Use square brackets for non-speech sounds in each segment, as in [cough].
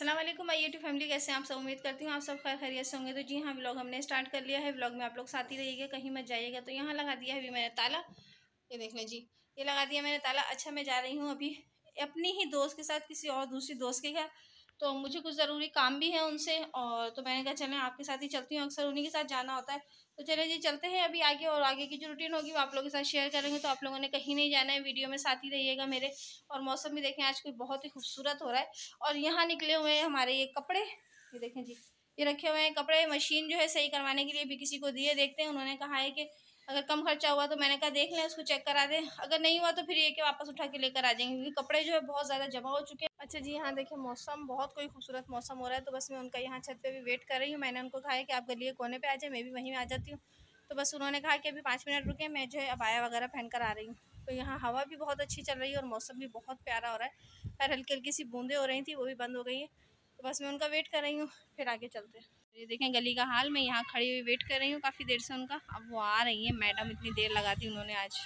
असल वालेकुम YouTube family कैसे आप सब उम्मीद करती हूँ आप सब खैर खैरियत से होंगे तो जी हाँ व्लॉग हमने स्टार्ट कर लिया है व्लॉग में आप लोग साथ ही रहिएगा कहीं मत जाइएगा तो यहाँ लगा दिया है अभी मैंने ताला ये देख लें जी ये लगा दिया मैंने ताला अच्छा मैं जा रही हूँ अभी अपनी ही दोस्त के साथ किसी और दूसरी दोस्त के घर तो मुझे कुछ ज़रूरी काम भी है उनसे और तो मैंने कहा चलें आपके साथ ही चलती हूँ अक्सर उन्हीं के साथ जाना होता है तो चले जी चलते हैं अभी आगे और आगे की जो रूटीन होगी वो आप लोगों के साथ शेयर करेंगे तो आप लोगों ने कहीं नहीं जाना है वीडियो में साथ ही रहिएगा मेरे और मौसम भी देखें आज कोई बहुत ही खूबसूरत हो रहा है और यहाँ निकले हुए हैं हमारे ये कपड़े ये देखें जी ये रखे हुए हैं कपड़े मशीन जो है सही करवाने के लिए भी किसी को दिए देखते हैं उन्होंने कहा है कि अगर कम खर्चा हुआ तो मैंने कहा देख लें उसको चेक करा दें अगर नहीं हुआ तो फिर ये के वापस उठा के लेकर आ जाएंगे क्योंकि कपड़े जो है बहुत ज़्यादा जमा हो चुके हैं अच्छा जी यहाँ देखिए मौसम बहुत कोई खूबसूरत मौसम हो रहा है तो बस मैं उनका यहाँ छत पर भी वेट कर रही हूँ मैंने उनको कहा है कि आप गलिए कोने पर आ जाए मैं भी वहीं में आ जाती हूँ तो बस उन्होंने कहा कि अभी पाँच मिनट रुके मैं जो है अबाया वगैरह पहन कर आ रही हूँ तो यहाँ हवा भी बहुत अच्छी चल रही है और मौसम भी बहुत प्यारा हो रहा है और हल्की हल्की सी बूंदें हो रही थी वो भी बंद हो गई है तो बस मैं उनका वेट कर रही हूँ फिर आगे चलते हैं ये देखें गली का हाल मैं यहाँ खड़ी हुई वेट कर रही हूँ काफ़ी देर से उनका अब वो आ रही है मैडम इतनी देर लगा दी उन्होंने आज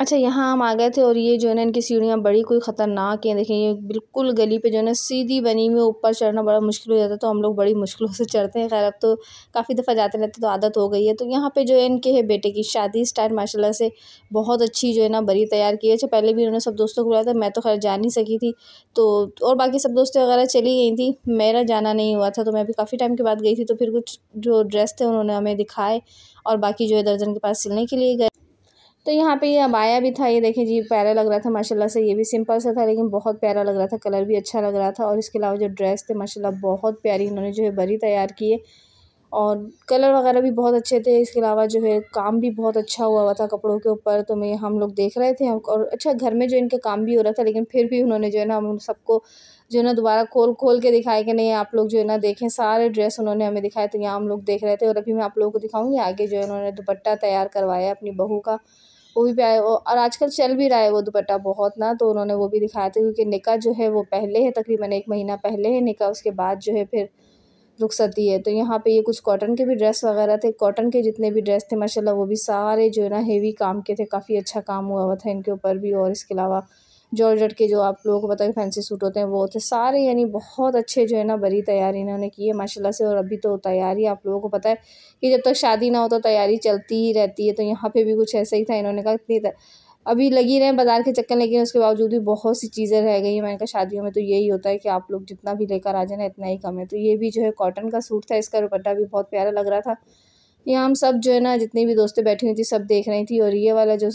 अच्छा यहाँ हम आ गए थे और ये जो है ना इनकी सीढ़ियाँ बड़ी कोई ख़तरनाक है देखें ये बिल्कुल गली पे जो है ना सीधी बनी हुई ऊपर चढ़ना बड़ा मुश्किल हो जाता है तो हम लोग बड़ी मुश्किलों से चढ़ते हैं खैर अब तो काफ़ी दफ़ा जाते रहते तो आदत हो गई है तो यहाँ पे जो है इनके है बेटे की शादी स्टाइल माशा से बहुत अच्छी जो है ना बरी तैयार की है अच्छा पहले भी इन्होंने सब दोस्तों को बुलाया था मैं तो खैर जा नहीं सकी थी तो और बाकी सब दोस्तें वगैरह चली गई थी मेरा जाना नहीं हुआ था तो मैं भी काफ़ी टाइम के बाद गई थी तो फिर कुछ जो ड्रेस थे उन्होंने हमें दिखाए और बाकी जो है दर्जन के पास सिलने के लिए गए तो यहाँ पे ये अब आया भी था ये देखें जी प्यारा लग रहा था माशाल्लाह से ये भी सिंपल सा था लेकिन बहुत प्यारा लग रहा था कलर भी अच्छा लग रहा था और इसके अलावा जो ड्रेस थे माशाल्लाह बहुत प्यारी इन्होंने जो है बरी तैयार की है और कलर वगैरह भी बहुत अच्छे थे इसके अलावा जो है काम भी बहुत अच्छा हुआ हुआ था कपड़ों के ऊपर तो मैं हम लोग देख रहे थे और अच्छा घर में जो इनका काम भी हो रहा था लेकिन फिर भी उन्होंने जो है ना हम सबको जो है ना दोबारा खोल खोल के दिखाया कि नहीं आप लोग जो है ना देखें सारे ड्रेस उन्होंने हमें दिखाए तो यहाँ हम लोग देख रहे थे और अभी मैं आप लोगों को दिखाऊँगी आगे जो है उन्होंने दुपट्टा तैयार करवाया अपनी बहू का वो भी वो और आजकल चल भी रहा है वो दुपट्टा बहुत ना तो उन्होंने वो भी दिखाया था क्योंकि निका जो है वो पहले है तकरीबन एक महीना पहले है निका उसके बाद जो है फिर रुखसती है तो यहाँ पे ये कुछ कॉटन के भी ड्रेस वगैरह थे कॉटन के जितने भी ड्रेस थे माशाल्लाह वो भी सारे जो है ना हेवी काम के थे काफ़ी अच्छा काम हुआ हुआ था इनके ऊपर भी और इसके अलावा जॉर्जट के जो आप लोगों को पता है फैंसी सूट होते हैं वो होते सारे यानी बहुत अच्छे जो है ना बड़ी तैयारी इन्होंने की है माशाल्लाह से और अभी तो तैयारी आप लोगों को पता है कि जब तक तो शादी ना हो तो तैयारी चलती ही रहती है तो यहाँ पे भी कुछ ऐसा ही था इन्होंने कहा इतनी अभी लगी रहे बाजार के चक्कर लेकिन उसके बावजूद भी बहुत सी चीज़ें रह गई हैं मैंने कहा शादियों में तो यही होता है कि आप लोग जितना भी लेकर आ जाना इतना ही कम है तो ये भी जो है कॉटन का सूट था इसका दुपट्टा भी बहुत प्यारा लग रहा था यहाँ हम सब जो है ना जितनी भी दोस्तें बैठी हुई थी सब देख रही थी और ये वाला जो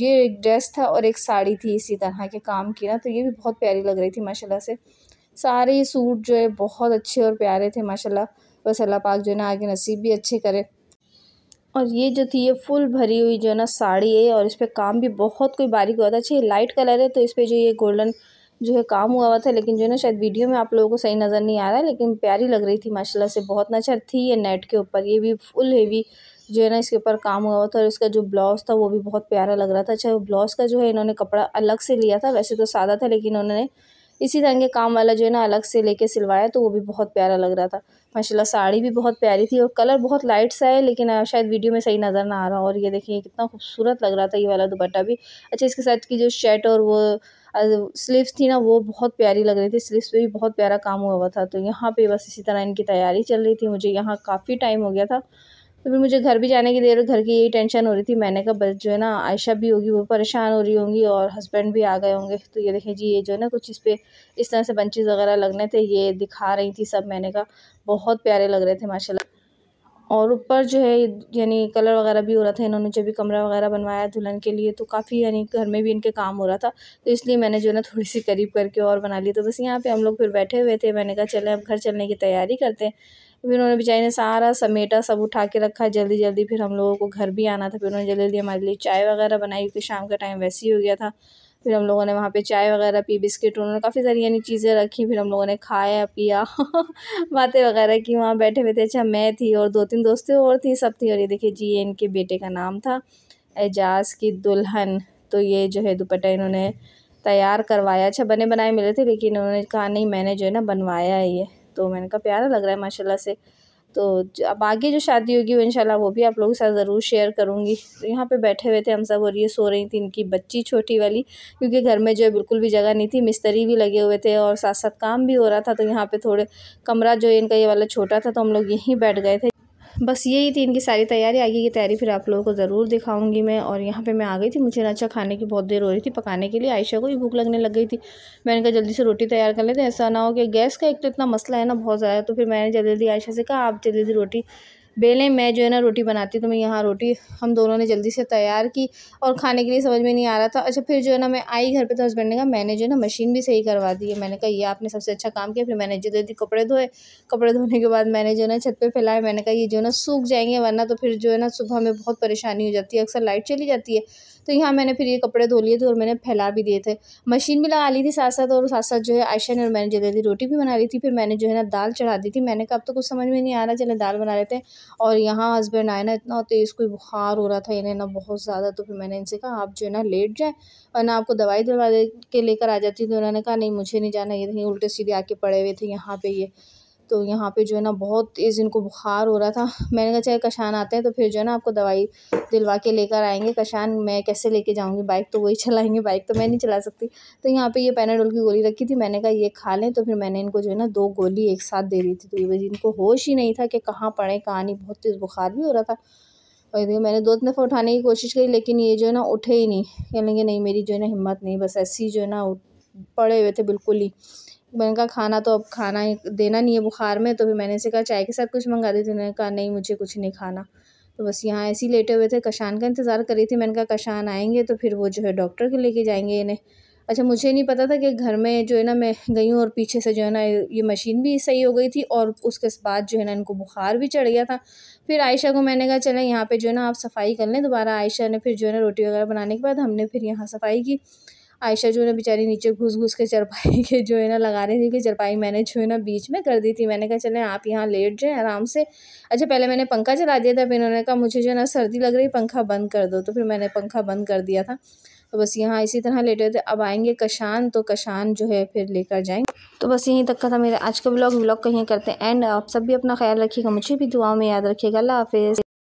ये एक ड्रेस था और एक साड़ी थी इसी तरह के काम की ना तो ये भी बहुत प्यारी लग रही थी माशाल्लाह से सारे सूट जो है बहुत अच्छे और प्यारे थे माशाल्लाह बस अल्लाह पाक जो है ना आगे नसीब भी अच्छे करे और ये जो थी ये फुल भरी हुई जो है ना साड़ी है और इस पर काम भी बहुत कोई बारीक हुआ था अच्छा ये लाइट कलर है तो इस पर जो ये गोल्डन जो है काम हुआ हुआ था लेकिन जो है ना शायद वीडियो में आप लोगों को सही नज़र नहीं आ रहा है लेकिन प्यारी लग रही थी माशाल्लाह से बहुत नचर अच्छा थी ये नेट के ऊपर ये भी फुल हेवी जो है ना इसके ऊपर काम हुआ हुआ था और इसका जो ब्लाउज था वो भी बहुत प्यारा लग रहा था अच्छा ब्लाउज का जो है इन्होंने कपड़ा अलग से लिया था वैसे तो सादा था लेकिन उन्होंने इसी तरह के काम वाला जो है ना अलग से लेके सिलवाया तो वो भी बहुत प्यारा लग रहा था माशाल्लाह साड़ी भी बहुत प्यारी थी और कलर बहुत लाइट सा है लेकिन शायद वीडियो में सही नज़र ना आ रहा और ये देखिए कितना खूबसूरत लग रहा था ये वाला दुपट्टा भी अच्छा इसके साथ की जो शर्ट और वो स्लीव्स थी ना वो बहुत प्यारी लग रही थी स्लीव्स पे भी बहुत प्यारा काम हुआ हुआ था तो यहाँ पे बस इसी तरह इनकी तैयारी चल रही थी मुझे यहाँ काफ़ी टाइम हो गया था तो फिर मुझे घर भी जाने की देर घर की यही टेंशन हो रही थी मैंने कहा बस जो है ना आयशा भी होगी वो परेशान हो रही होंगी और हस्बैंड भी आ गए होंगे तो ये देखें जी ये जो है ना कुछ इस पर इस तरह से बंचेज़ वगैरह लगने थे ये दिखा रही थी सब मैंने कहा बहुत प्यारे लग रहे थे माशाल्लाह और ऊपर जो है यानी कलर वगैरह भी हो रहा था इन्होंने जब भी कमरा वगैरह बनवाया दुल्हन के लिए तो काफ़ी यानी घर में भी इनके काम हो रहा था तो इसलिए मैंने जो है ना थोड़ी सी करीब करके और बना ली तो बस यहाँ पे हम लोग फिर बैठे हुए थे मैंने कहा चले अब घर चलने की तैयारी करते हैं फिर उन्होंने बेचारी ने सारा समेटा सब उठा के रखा जल्दी जल्दी फिर हम लोगों को घर भी आना था फिर उन्होंने जल्दी जल्दी हमारे लिए चाय वगैरह बनाई क्योंकि शाम का टाइम वैसे ही हो गया था फिर हम लोगों ने वहाँ पे चाय वगैरह पी बिस्किट उन्होंने काफ़ी सारी यानी चीज़ें रखी फिर हम लोगों ने खाया पिया [laughs] बातें वगैरह की वहाँ बैठे हुए थे अच्छा मैं थी और दो तीन दोस्तें और थी सब थी और ये देखिए जी इनके बेटे का नाम था एजाज की दुल्हन तो ये जो है दुपट्टा इन्होंने तैयार करवाया अच्छा बने बनाए मिले थे लेकिन उन्होंने कहा नहीं मैंने जो है ना बनवाया है ये तो मैंने कहा प्यारा लग रहा है माशाल्लाह से तो अब आगे जो शादी होगी वो इंशाल्लाह वो भी आप लोगों के साथ ज़रूर शेयर करूँगी तो यहाँ पे बैठे हुए थे हम सब और ये सो रही थी इनकी बच्ची छोटी वाली क्योंकि घर में जो है बिल्कुल भी जगह नहीं थी मिस्त्री भी लगे हुए थे और साथ साथ काम भी हो रहा था तो यहाँ पर थोड़े कमरा जो इनका ये वाला छोटा था तो हम लोग यहीं बैठ गए थे बस यही थी इनकी सारी तैयारी आगे की तैयारी फिर आप लोगों को ज़रूर दिखाऊंगी मैं और यहाँ पे मैं आ गई थी मुझे अच्छा खाने की बहुत देर हो रही थी पकाने के लिए आयशा को भी भूख लगने लग गई थी मैंने कहा जल्दी से रोटी तैयार कर लेते ऐसा ना हो कि गैस का एक तो इतना मसला है ना बहुत ज़्यादा तो फिर मैंने जल्दी जल्दी आयशा से कहा आप जल्दी जल्दी रोटी बेलें मैं जो है ना रोटी बनाती तो मैं यहाँ रोटी हम दोनों ने जल्दी से तैयार की और खाने के लिए समझ में नहीं आ रहा था अच्छा फिर जो है ना मैं आई घर पे तो हस्बैंड ने कहा मैंने जो है ना मशीन भी सही करवा दी है मैंने कहा ये आपने सबसे अच्छा काम किया फिर मैंने जो दी कपड़े धोए कपड़े धोने के बाद मैंने जो है ना छत पर फैलाए मैंने कहा ये जो है ना सूख जाएंगे वरना तो फिर जो है ना सुबह में बहुत परेशानी हो जाती है अक्सर लाइट चली जाती है तो यहाँ मैंने फिर ये कपड़े धो लिए थे और मैंने फैला भी दिए थे मशीन भी लगा ली थी साथ साथ और साथ साथ जो है आयशा ने और मैंने जल्दी थी रोटी भी बना ली थी फिर मैंने जो है ना दाल चढ़ा दी थी मैंने कहा अब तो कुछ समझ में नहीं आ रहा चले दाल बना रहे थे और यहाँ हस्बैंड आए ना इतना तेज़ कोई बुखार हो रहा था इन्हें ना बहुत ज़्यादा तो फिर मैंने इनसे कहा आप जो है ना लेट जाएँ ना आपको दवाई दिलवा के लेकर आ जाती तो उन्होंने कहा नहीं मुझे नहीं जाना ये नहीं उल्टे सीधे आके पड़े हुए थे यहाँ पर ये तो यहाँ पे जो है ना बहुत तेज़ इनको बुखार हो रहा था मैंने कहा चाहे कशान आते हैं तो फिर जो है ना आपको दवाई दिलवा के लेकर आएंगे कशान मैं कैसे लेके जाऊँगी बाइक तो वही चलाएंगे बाइक तो मैं नहीं चला सकती तो यहाँ पे ये पैनाडोल की गोली रखी थी मैंने कहा ये खा लें तो फिर मैंने इनको जो है ना दो गोली एक साथ दे दी थी तो ये इनको होश ही नहीं था कि कहाँ पड़े कहाँ नहीं बहुत तेज़ बुखार भी हो रहा था और मैंने दो तीन दफ़ा उठाने की कोशिश करी लेकिन ये जो है ना उठे ही नहीं कह लेंगे नहीं मेरी जो है ना हिम्मत नहीं बस ऐसी जो है ना पड़े हुए थे बिल्कुल ही मैंने कहा खाना तो अब खाना ही देना नहीं है बुखार में तो फिर मैंने से कहा चाय के साथ कुछ मंगा देती तो उन्होंने कहा नहीं मुझे कुछ नहीं खाना तो बस यहाँ ऐसे ही लेटे हुए थे कशान का इंतज़ार कर रही थी मैंने कहा कशान आएंगे तो फिर वो जो है डॉक्टर को लेके जाएंगे इन्हें अच्छा मुझे नहीं पता था कि घर में जो है ना मैं गई हूँ और पीछे से जो है ना ये मशीन भी सही हो गई थी और उसके बाद जो है ना इनको बुखार भी चढ़ गया था फिर आयशा को मैंने कहा चलें यहाँ पे जो है ना आप सफाई कर लें दोबारा आयशा ने फिर जो है ना रोटी वगैरह बनाने के बाद हमने फिर यहाँ सफाई की आयशा जो है ना बेचारी नीचे घुस घुस के चरपाई के जो है ना लगा रही थी कि चरपाई मैंने जो है ना बीच में कर दी थी मैंने कहा चले आप यहाँ लेट जाएँ आराम से अच्छा पहले मैंने पंखा चला दिया था फिर उन्होंने कहा मुझे जो है ना सर्दी लग रही पंखा बंद कर दो तो फिर मैंने पंखा बंद कर दिया था तो बस यहाँ इसी तरह लेट हुए थे अब आएंगे कशान तो कशान जो है फिर लेकर जाएंगे तो बस यहीं तक का था मेरा आज का ब्लॉग ब्लॉग कहीं करते हैं एंड आप सब भी अपना ख्याल रखिएगा मुझे भी दुआओं में याद रखिएगा अल्लाह हाफिज़